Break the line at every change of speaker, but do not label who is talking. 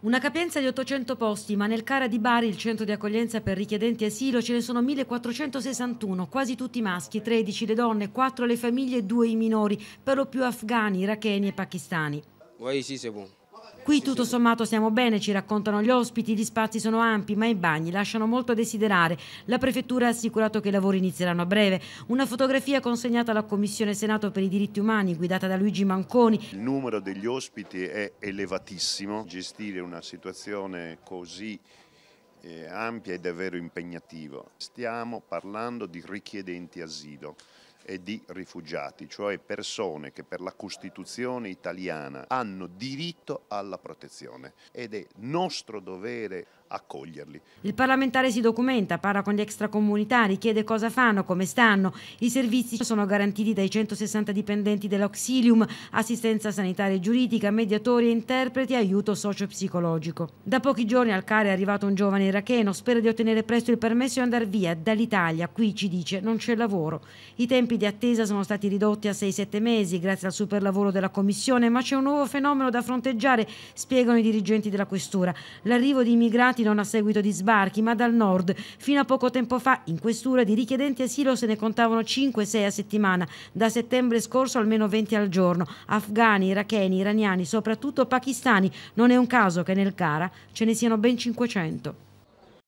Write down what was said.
Una capienza di 800 posti, ma nel Cara di Bari, il centro di accoglienza per richiedenti asilo, ce ne sono 1461, quasi tutti maschi, 13 le donne, 4 le famiglie e 2 i minori, per lo più afghani, iracheni e pakistani. Qui tutto sommato siamo bene, ci raccontano gli ospiti, gli spazi sono ampi, ma i bagni lasciano molto a desiderare. La prefettura ha assicurato che i lavori inizieranno a breve. Una fotografia consegnata alla Commissione Senato per i diritti umani, guidata da Luigi Manconi.
Il numero degli ospiti è elevatissimo. Gestire una situazione così ampia e davvero impegnativo. Stiamo parlando di richiedenti asilo e di rifugiati, cioè persone che per la Costituzione italiana hanno diritto alla protezione ed è nostro dovere accoglierli.
Il parlamentare si documenta, parla con gli extracomunitari, chiede cosa fanno, come stanno. I servizi sono garantiti dai 160 dipendenti dell'Auxilium, assistenza sanitaria e giuridica, mediatori e interpreti, aiuto socio-psicologico. Da pochi giorni al CARE è arrivato un giovane iracheno, spera di ottenere presto il permesso e andare via dall'Italia. Qui ci dice non c'è lavoro. I tempi di attesa sono stati ridotti a 6-7 mesi grazie al superlavoro della Commissione, ma c'è un nuovo fenomeno da fronteggiare, spiegano i dirigenti della Questura. L'arrivo di immigrati arrivati non a seguito di sbarchi, ma dal nord. Fino a poco tempo fa, in questura di richiedenti asilo se ne contavano 5-6 a settimana, da settembre scorso almeno 20 al giorno. Afghani, iracheni, iraniani, soprattutto pakistani. Non è un caso che nel Cara ce ne siano ben 500.